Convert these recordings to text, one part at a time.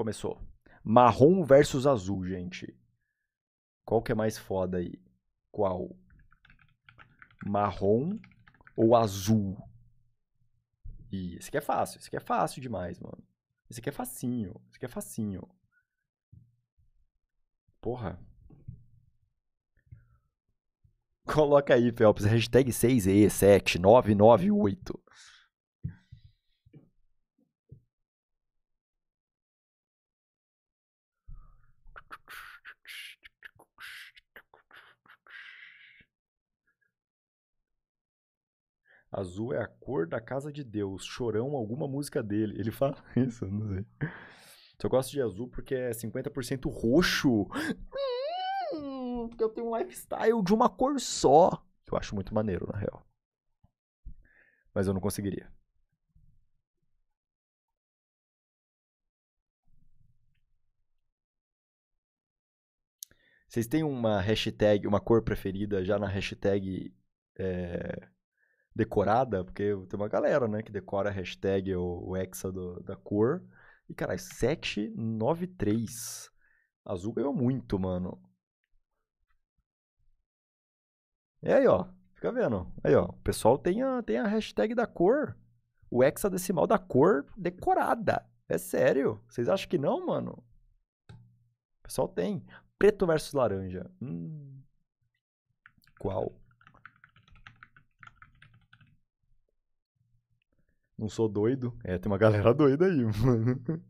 Começou. Marrom versus azul, gente. Qual que é mais foda aí? Qual? Marrom ou azul? Ih, esse aqui é fácil. Esse aqui é fácil demais, mano. Esse aqui é facinho. Esse aqui é facinho. Porra. Coloca aí, Felps. Hashtag 6E7998. Azul é a cor da casa de Deus. Chorão, alguma música dele. Ele fala isso, não sei. Só gosto de azul porque é 50% roxo. Hum, porque eu tenho um lifestyle de uma cor só. Que eu acho muito maneiro, na real. Mas eu não conseguiria. Vocês têm uma hashtag, uma cor preferida já na hashtag é, decorada, porque tem uma galera, né, que decora a hashtag ou o hexa do, da cor. E, cara, 793. Azul ganhou muito, mano. É aí, ó. Fica vendo. Aí, ó. O pessoal tem a, tem a hashtag da cor. O hexadecimal da cor decorada. É sério. Vocês acham que não, mano? O pessoal tem. Preto versus laranja. Hum. Qual? Não sou doido. É, tem uma galera doida aí, mano.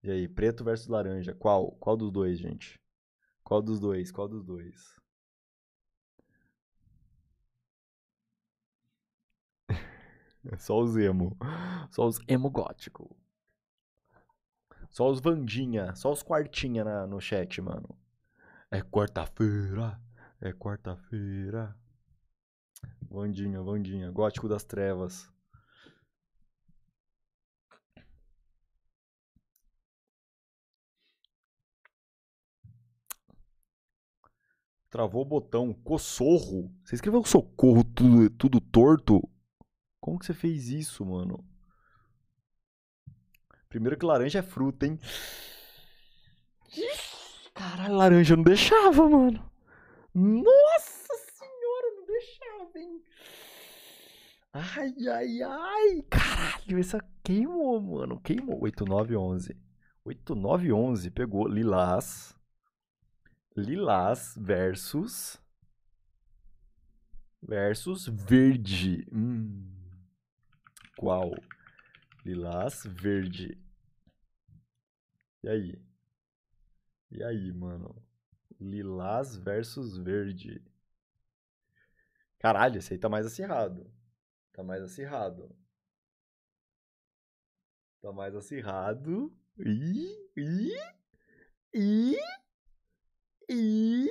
E aí, preto versus laranja. Qual? Qual dos dois, gente? Qual dos dois? Qual dos dois? É só os emo. Só os emo gótico. Só os Vandinha. Só os quartinha na, no chat, mano. É quarta-feira. É quarta-feira. Vandinha, Vandinha. Gótico das trevas. Travou o botão. Cossorro. Você escreveu socorro tudo, tudo torto? Como que você fez isso, mano? Primeiro que laranja é fruta, hein? Caralho, laranja não deixava, mano. Nossa senhora, não deixava, hein? Ai, ai, ai. Caralho, essa queimou, mano. Queimou. 9, 11. pegou lilás. Lilás versus. Versus verde. Hum. Qual? Lilás verde. E aí? E aí, mano? Lilás versus verde. Caralho, esse aí tá mais acirrado. Tá mais acirrado. Tá mais acirrado. Ih, ih, ih. E.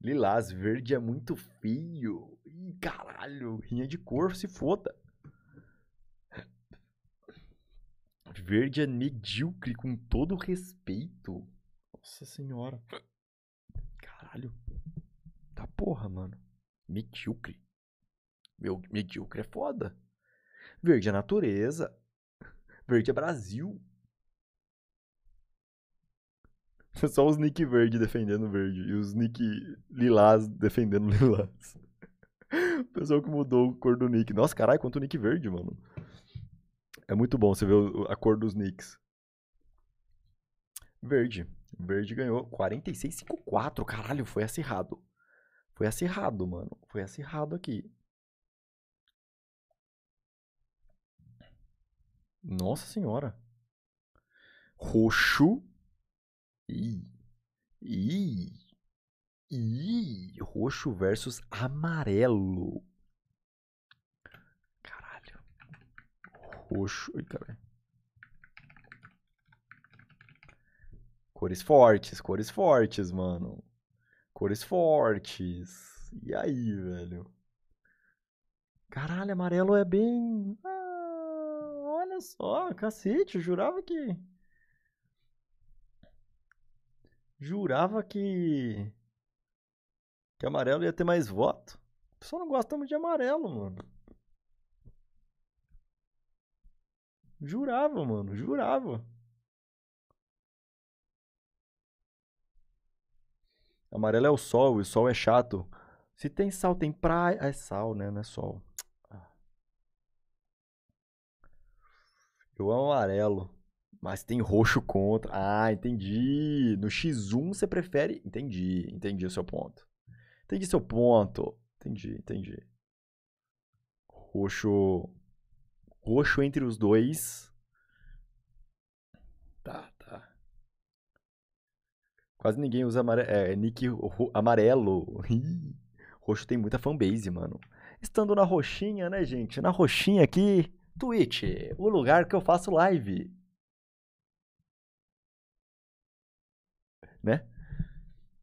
Lilás, verde é muito feio. Ih, caralho, rinha de cor, se foda. Verde é medíocre, com todo respeito. Nossa senhora. Caralho. Tá porra, mano. Medíocre. Meu, medíocre é foda. Verde é natureza. Verde é Brasil. Só os Nick Verde defendendo verde e os Nick Lilás defendendo lilás. O pessoal que mudou a cor do Nick. Nossa, caralho, quanto Nick Verde, mano. É muito bom você ver a cor dos Nicks. Verde. Verde ganhou 46,54. Caralho, foi acirrado. Foi acirrado, mano. Foi acirrado aqui. Nossa senhora. Roxo Ih, ih, ih, roxo versus amarelo. Caralho. Roxo, ai caralho. Cores fortes, cores fortes, mano. Cores fortes. E aí, velho? Caralho, amarelo é bem. Ah, olha só, cacete, jurava que. Jurava que. Que amarelo ia ter mais voto. O pessoal não gosta muito de amarelo, mano. Jurava, mano, jurava. Amarelo é o sol, e o sol é chato. Se tem sal, tem praia. É sal, né? Não é sol. Eu amo amarelo. Mas tem roxo contra. Ah, entendi. No X1 você prefere. Entendi, entendi o seu ponto. Entendi seu ponto. Entendi, entendi. Roxo. Roxo entre os dois. Tá, tá. Quase ninguém usa amarelo. É, nick amarelo. roxo tem muita fanbase, mano. Estando na roxinha, né, gente? Na roxinha aqui, Twitch, o lugar que eu faço live. né?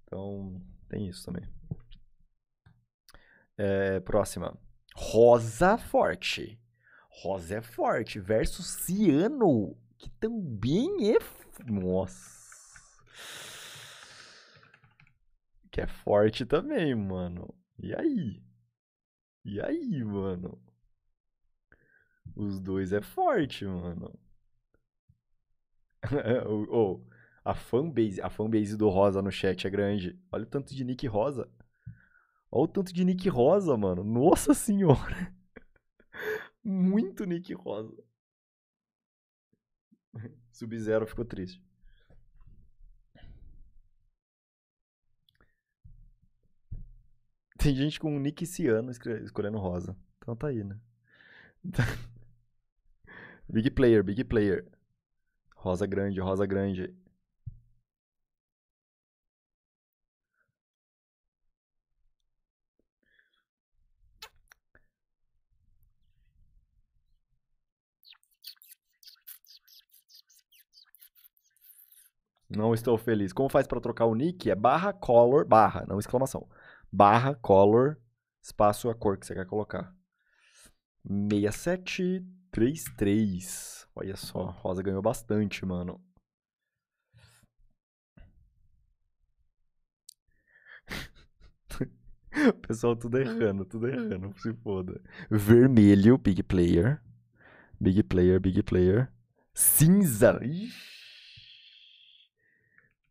Então, tem isso também. É, próxima. Rosa forte. Rosa é forte versus ciano, que também é. Nossa. Que é forte também, mano. E aí? E aí, mano? Os dois é forte, mano. oh, a fanbase, a fanbase do Rosa no chat é grande. Olha o tanto de Nick Rosa. Olha o tanto de Nick Rosa, mano. Nossa senhora. Muito Nick Rosa. Sub-Zero ficou triste. Tem gente com nick ciano escolhendo rosa. Então tá aí, né? big player, big player. Rosa grande, rosa grande. Não estou feliz. Como faz para trocar o nick? É barra color, barra, não exclamação. Barra color, espaço a cor que você quer colocar. 6733. Olha só, Rosa ganhou bastante, mano. pessoal tudo errando, tudo errando, se foda. Vermelho, big player. Big player, big player. Cinza. Ixi.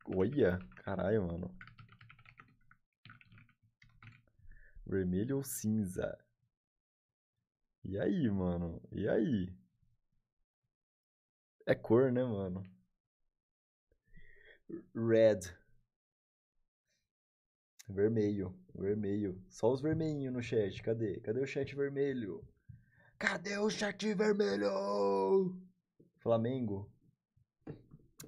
Olha, caralho, mano. Vermelho ou cinza? E aí, mano? E aí? É cor, né, mano? Red. Vermelho, vermelho. Só os vermelhinhos no chat. Cadê? Cadê o chat vermelho? Cadê o chat vermelho? Flamengo.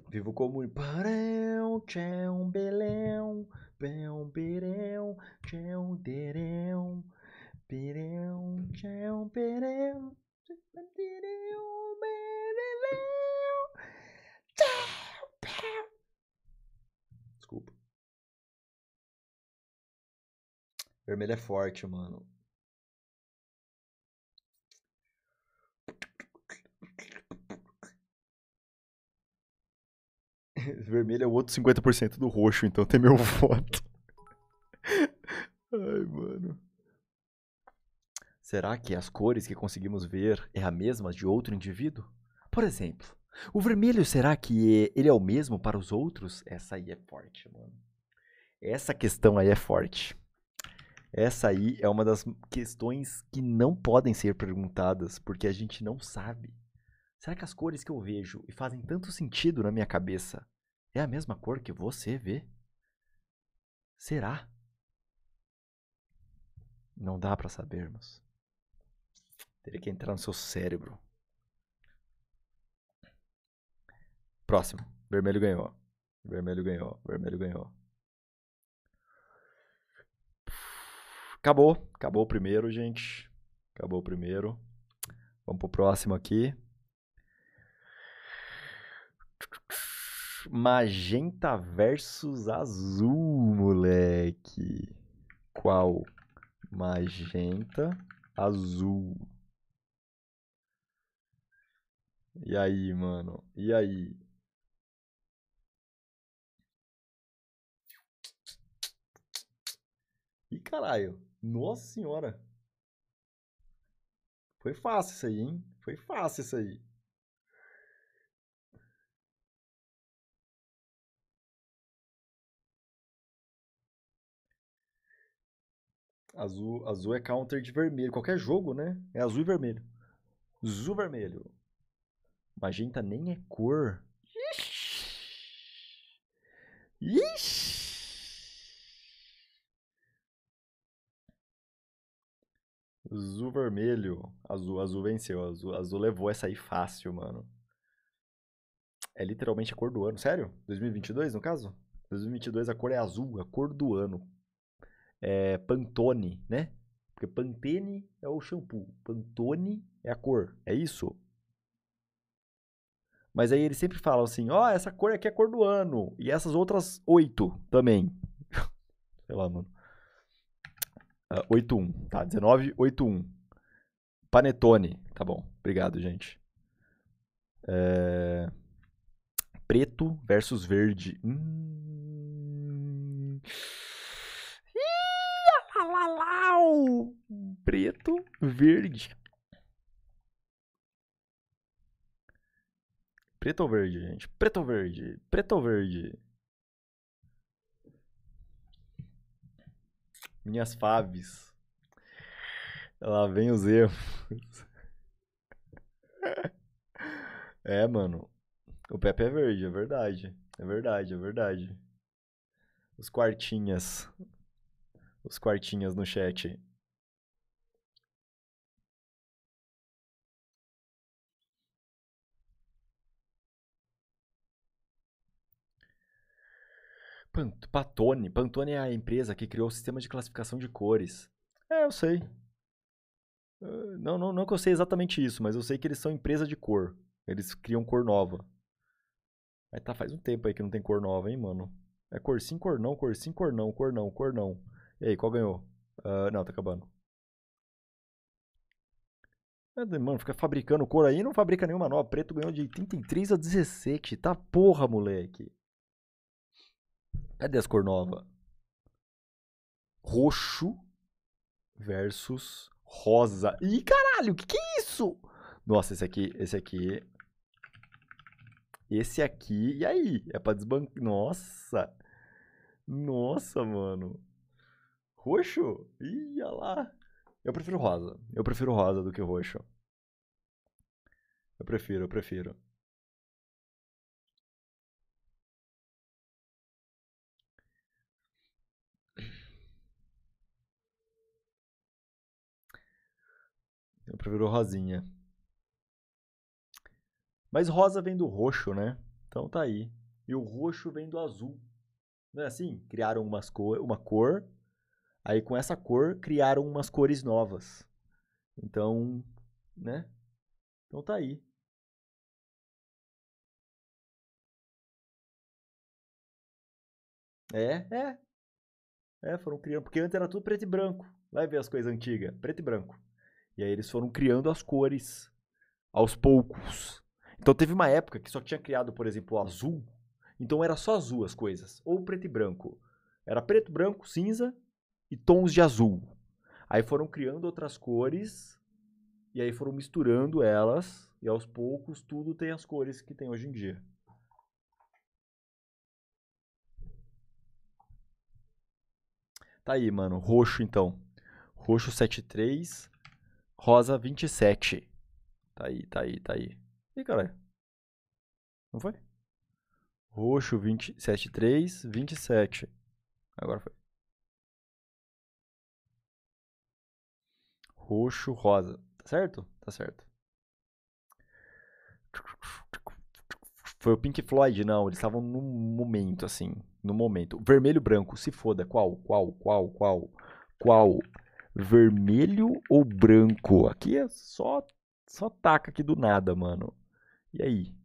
Vivo comum. Parão, tchão, belão, pão, perão, tchão, terão, perão, um perão, terão, berelão, tchau, pão. Desculpa. Vermelho é forte, mano. vermelho é o outro 50% do roxo, então tem meu voto. Ai, mano. Será que as cores que conseguimos ver é a mesma de outro indivíduo? Por exemplo, o vermelho será que ele é o mesmo para os outros? Essa aí é forte, mano. Essa questão aí é forte. Essa aí é uma das questões que não podem ser perguntadas, porque a gente não sabe. Será que as cores que eu vejo e fazem tanto sentido na minha cabeça é a mesma cor que você vê? Será? Não dá para sabermos. Teria que entrar no seu cérebro. Próximo. Vermelho ganhou. Vermelho ganhou. Vermelho ganhou. Acabou. Acabou o primeiro, gente. Acabou o primeiro. Vamos pro próximo aqui. Magenta versus azul, moleque. Qual? Magenta, azul. E aí, mano? E aí? E caralho, nossa senhora. Foi fácil isso aí, hein? Foi fácil isso aí. Azul, azul é counter de vermelho. Qualquer jogo, né? É azul e vermelho. Azul vermelho. Magenta nem é cor. Ixi. Ixi. Azul vermelho. Azul, azul venceu. Azul, azul levou essa aí fácil, mano. É literalmente a cor do ano. Sério? 2022, no caso? 2022 a cor é azul, a cor do ano é, Pantone, né? Porque Pantene é o shampoo, Pantone é a cor, é isso? Mas aí eles sempre falam assim: ó, oh, essa cor aqui é a cor do ano, e essas outras oito também. Sei lá, mano. Uh, ah, 81, tá? 1981. Panetone, tá bom, obrigado, gente. É... Preto versus verde. Hum ou preto, verde? Preto ou verde, gente? Preto ou verde? Preto ou verde? Minhas faves. Lá vem os erros. É, mano. O Pepe é verde, é verdade. É verdade, é verdade. Os quartinhas. Os quartinhas no chat. Pantone. Pantone é a empresa que criou o sistema de classificação de cores. É, eu sei. Ah, não, não, não que eu sei exatamente isso, mas eu sei que eles são empresa de cor. Eles criam cor nova. Aí tá, faz um tempo aí que não tem cor nova, hein, mano. É cor sim, cor não, cor sim, cor não, cor não, cor não. E aí, qual ganhou? Uh, não, tá acabando. É, mano, fica fabricando cor aí não fabrica nenhuma nova. Preto ganhou de 33 a 17. Tá porra, moleque. Cadê as cor nova? Roxo versus rosa. Ih, caralho, que que é isso? Nossa, esse aqui, esse aqui. Esse aqui, e aí? É pra desbancar. Nossa! Nossa, mano. Roxo? Ih, olha lá. Eu prefiro rosa. Eu prefiro rosa do que roxo. Eu prefiro, eu prefiro. Eu prefiro rosinha. Mas rosa vem do roxo, né? Então tá aí. E o roxo vem do azul. Não é assim? Criaram umas uma cor, aí com essa cor criaram umas cores novas. Então, né? Então tá aí. É, é. É, foram criando. Porque antes era tudo preto e branco. Vai ver as coisas antigas. Preto e branco. E aí eles foram criando as cores aos poucos. Então teve uma época que só tinha criado, por exemplo, o azul. Então era só azul as coisas, ou preto e branco. Era preto, branco, cinza e tons de azul. Aí foram criando outras cores e aí foram misturando elas e aos poucos tudo tem as cores que tem hoje em dia. Tá aí, mano. Roxo então. Roxo 73, Rosa 27. Tá aí, tá aí, tá aí. Ih, caralho. Não foi? Roxo 27, 3, 27. Agora foi. Roxo, rosa. Tá certo? Tá certo. Foi o Pink Floyd, não. Eles estavam no momento, assim. No momento. Vermelho, branco. Se foda. Qual? Qual? Qual? Qual? Qual? vermelho ou branco? Aqui é só, só taca aqui do nada, mano. E aí?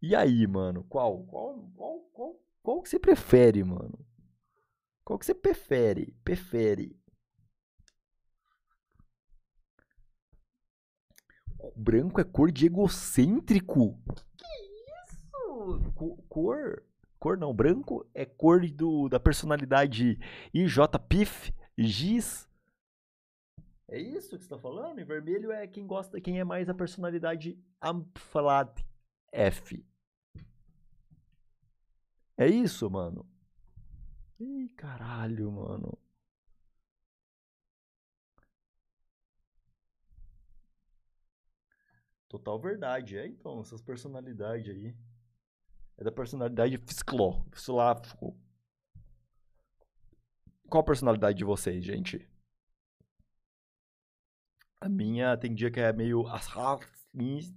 E aí, mano? Qual? Qual, qual, qual, qual que você prefere, mano? Qual que você prefere? Prefere? O branco é cor de egocêntrico? Que isso? cor? Cor não, branco é cor do, da personalidade IJ Pif, Giz, é isso que você tá falando? Em vermelho é quem gosta, quem é mais a personalidade Amplad F. É isso, mano. Ih, caralho, mano. Total verdade, é então, essas personalidades aí. É da personalidade fisclo, fisclo. Qual a personalidade de vocês, gente? A minha tem dia que é meio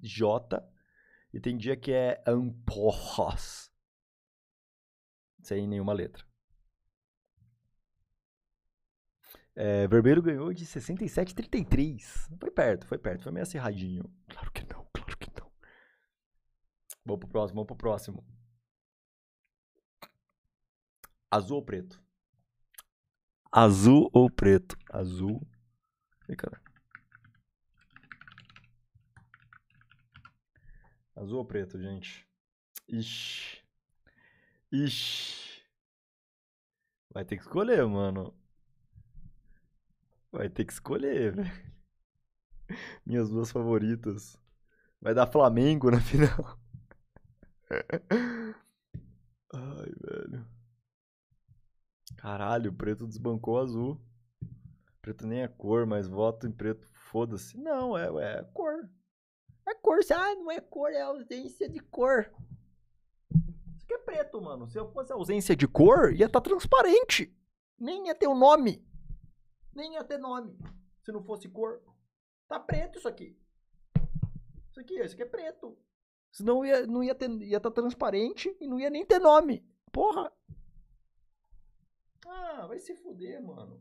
J e tem dia que é amporros. Sem nenhuma letra. É, Vermelho ganhou de 67,33. Foi perto, foi perto. Foi meio acirradinho. Claro que não, claro que não. Vamos pro próximo, vamos pro próximo. Azul ou preto? Azul ou preto? Azul. E, cara. Azul ou preto, gente? Ixi. Ixi. Vai ter que escolher, mano. Vai ter que escolher, velho. Minhas duas favoritas. Vai dar Flamengo na final. Ai, velho. Caralho, o preto desbancou o azul. Preto nem é cor, mas voto em preto, foda-se. Não, é, é cor. É cor, ah, não é cor, é ausência de cor. Isso aqui é preto, mano. Se eu fosse ausência de cor, ia estar tá transparente. Nem ia ter o um nome. Nem ia ter nome. Se não fosse cor. Tá preto isso aqui. Isso aqui, isso aqui é preto. Senão ia, não ia estar ia tá transparente e não ia nem ter nome. Porra! Ah, vai se fuder, mano.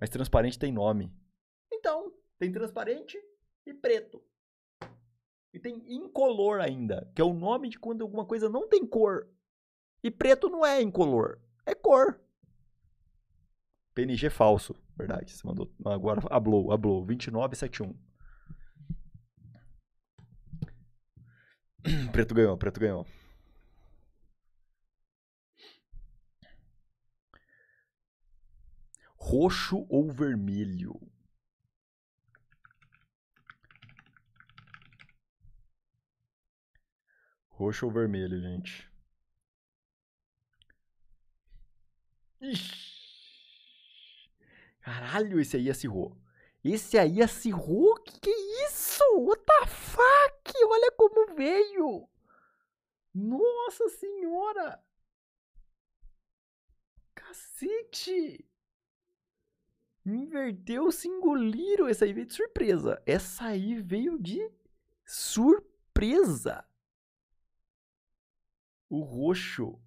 Mas transparente tem nome. Então, tem transparente e preto. E tem incolor ainda, que é o nome de quando alguma coisa não tem cor. E preto não é incolor, é cor. PNG falso, verdade. Você mandou agora a Blow, a Blow, 2971. preto ganhou, preto ganhou. roxo ou vermelho? Roxo ou vermelho, gente? Ixi. Caralho, esse aí acirrou. Esse aí acirrou? Que que é isso? What the fuck? Olha como veio. Nossa senhora. Cacete inverteu, se engoliram. Essa aí veio de surpresa. Essa aí veio de surpresa. O roxo.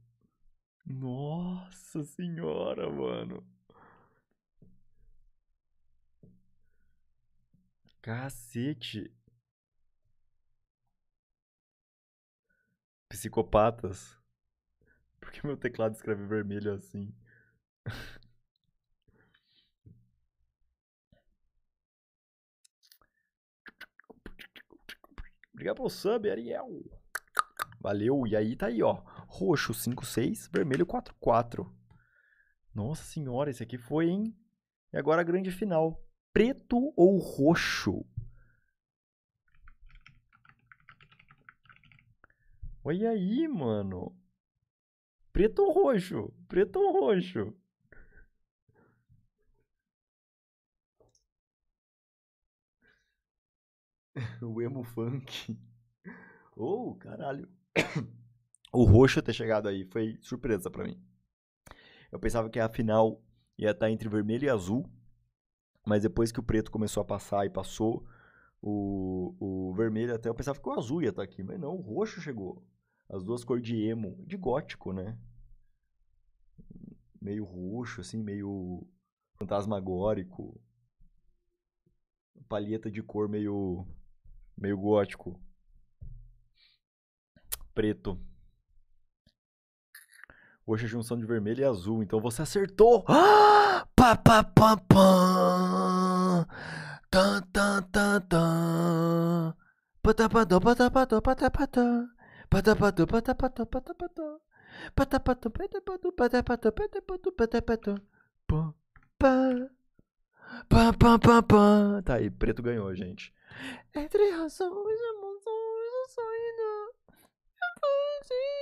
Nossa senhora, mano. Cacete. Psicopatas. Por que meu teclado escreve vermelho assim? Obrigado pelo sub, Ariel. Valeu. E aí tá aí, ó. Roxo 56, vermelho 44. Nossa senhora, esse aqui foi, hein? E agora a grande final. Preto ou roxo? Olha aí, mano. Preto ou roxo? Preto ou roxo? o emo funk. oh, caralho. o roxo ter chegado aí foi surpresa para mim. Eu pensava que a final ia estar tá entre vermelho e azul, mas depois que o preto começou a passar e passou o, o vermelho até, eu pensava que o azul ia estar tá aqui, mas não, o roxo chegou. As duas cores de emo, de gótico, né? Meio roxo, assim, meio fantasmagórico. Palheta de cor meio meio gótico, preto. Hoje a junção de vermelho e azul, então você acertou! Ah! Pá, pá, pá, pá. Tan, tan, tan, tan. Patapatô, patapatô, patapatô. Patapatô, patapatô, patapatô. Patapatô, patapatô, patapatô, patapatô, patapatô. Pá, pá. Pá, pá, pá, pá. Tá aí, preto ganhou, gente. Entre razões, emoções, a saída. Eu